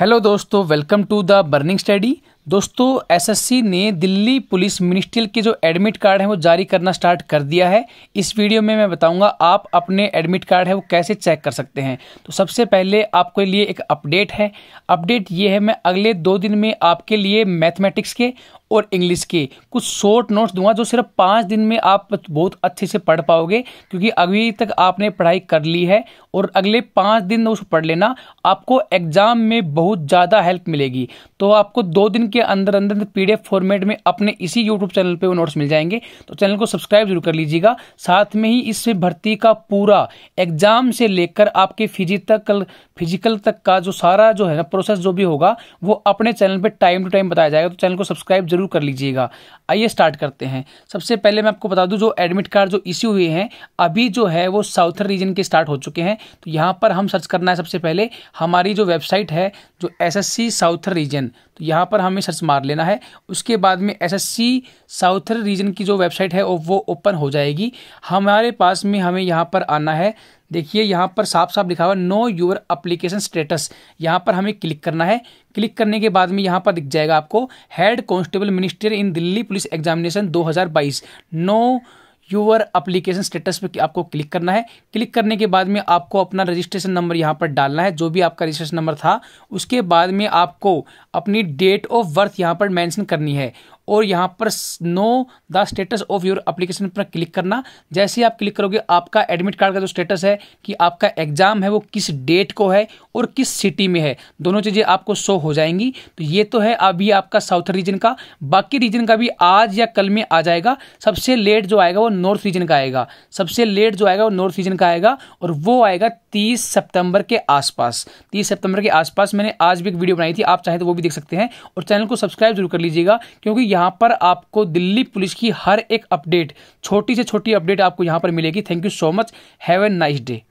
hello दोस्तों welcome to the burning study दोस्तों SSC ने दिल्ली पुलिस मिनिस्ट्रियल के जो एडमिट कार्ड है वो जारी करना स्टार्ट कर दिया है इस वीडियो में मैं बताऊंगा आप अपने एडमिट कार्ड है वो कैसे चेक कर सकते हैं तो सबसे पहले आपके लिए एक अपडेट है अपडेट ये है मैं अगले दो दिन में आपके लिए मैथमेटिक्स के और इंग्लिश के कुछ शॉर्ट नोट्स दूंगा जो सिर्फ पाँच दिन में आप बहुत अच्छे से पढ़ पाओगे क्योंकि अभी तक आपने पढ़ाई कर ली है और अगले पाँच दिन उसको पढ़ लेना आपको एग्ज़ाम में बहुत ज़्यादा हेल्प मिलेगी तो आपको दो दिन के अंदर अंदर पी फॉर्मेट में अपने इसी यूट्यूब चैनल पर वो नोट्स मिल जाएंगे तो चैनल को सब्सक्राइब जरूर कर लीजिएगा साथ में ही इस भर्ती का पूरा एग्ज़ाम से लेकर आपके फिजिकल फिजिकल तक का जो सारा जो है ना प्रोसेस जो भी होगा वो अपने चैनल पर टाइम टू टाइम बताया जाएगा तो चैनल को सब्सक्राइब जरूर ज़रूर कर लीजिएगा आइए स्टार्ट करते हैं सबसे पहले मैं आपको बता दूं जो एडमिट कार्ड जो इश्यू हुए हैं अभी जो है वो साउथर रीजन के स्टार्ट हो चुके हैं तो यहाँ पर हम सर्च करना है सबसे पहले हमारी जो वेबसाइट है जो S S C southern region तो यहाँ पर हमें सर्च मार लेना है उसके बाद में S S C southern region की जो वेबसाइट है वो ओपन हो जाएगी हमारे पास में हमें यहाँ पर आना है देखिए यहाँ पर साफ साफ लिखा हुआ नो योर अप्लीकेशन स्टेटस यहाँ पर हमें क्लिक करना है क्लिक करने के बाद में यहाँ पर दिख जाएगा आपको head constable minister in Delhi police examination 2022 know your application status पे आपको क्लिक करना है क्लिक करने के बाद में आपको अपना रजिस्ट्रेशन नंबर यहाँ पर डालना है जो भी आपका रजिस्ट्रेशन नंबर था उसके बाद में आपको अपनी डेट ऑफ बर्थ यहाँ पर मैंशन करनी है और यहाँ पर know the status of your application पर क्लिक करना जैसे आप क्लिक करोगे आपका एडमिट कार्ड का जो स्टेटस है कि आपका एग्ज़ाम है वो किस डेट को है और किस सिटी में है दोनों चीज़ें आपको शो हो जाएंगी तो ये तो है अभी आपका साउथ रीजन का बाकी रीजन का भी आज या कल में आ जाएगा सबसे लेट जो आएगा वो नॉर्थ रीजन का आएगा सबसे लेट जो आएगा वो नॉर्थ रीजन का आएगा और वो आएगा तीस सितंबर के आसपास तीस सितंबर के आसपास मैंने आज भी एक वीडियो बनाई थी आप चाहे तो वो भी देख सकते हैं और चैनल को सब्सक्राइब जरूर कर लीजिएगा क्योंकि यहाँ यहाँ पर आपको दिल्ली पुलिस की हर एक अपडेट छोटी से छोटी अपडेट आपको यहाँ पर मिलेगी thank you so much have a nice day